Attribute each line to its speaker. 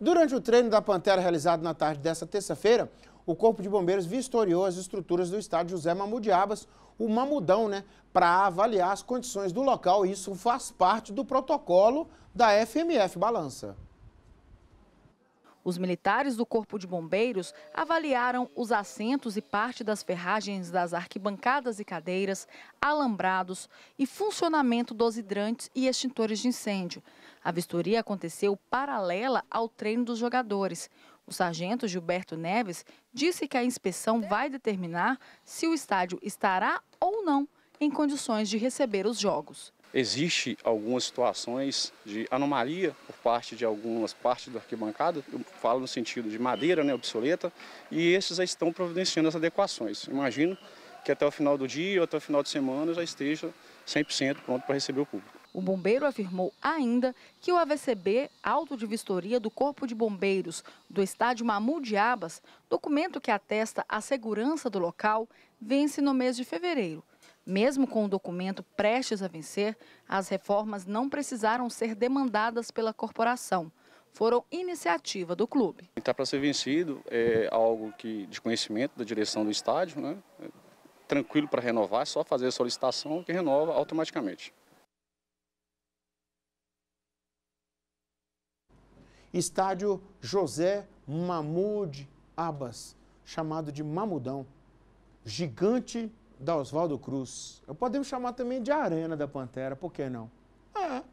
Speaker 1: Durante o treino da Pantera realizado na tarde desta terça-feira, o Corpo de Bombeiros vistoriou as estruturas do estádio José Mamudiabas, o Mamudão, né, para avaliar as condições do local. Isso faz parte do protocolo da FMF Balança.
Speaker 2: Os militares do Corpo de Bombeiros avaliaram os assentos e parte das ferragens das arquibancadas e cadeiras, alambrados e funcionamento dos hidrantes e extintores de incêndio. A vistoria aconteceu paralela ao treino dos jogadores. O sargento Gilberto Neves disse que a inspeção vai determinar se o estádio estará ou não em condições de receber os jogos
Speaker 3: existe algumas situações de anomalia por parte de algumas partes da arquibancada, eu falo no sentido de madeira né, obsoleta, e esses já estão providenciando as adequações. Imagino que até o final do dia ou até o final de semana já esteja 100% pronto para receber o público.
Speaker 2: O bombeiro afirmou ainda que o AVCB, auto de vistoria do Corpo de Bombeiros do estádio Mamudiabas, documento que atesta a segurança do local, vence no mês de fevereiro. Mesmo com o documento prestes a vencer, as reformas não precisaram ser demandadas pela corporação. Foram iniciativa do clube.
Speaker 3: Está para ser vencido é algo que de conhecimento da direção do estádio, né? tranquilo para renovar, é só fazer a solicitação que renova automaticamente.
Speaker 1: Estádio José Mamude Abas, chamado de Mamudão, gigante da Oswaldo Cruz. Podemos chamar também de Arena da Pantera, por que não? É.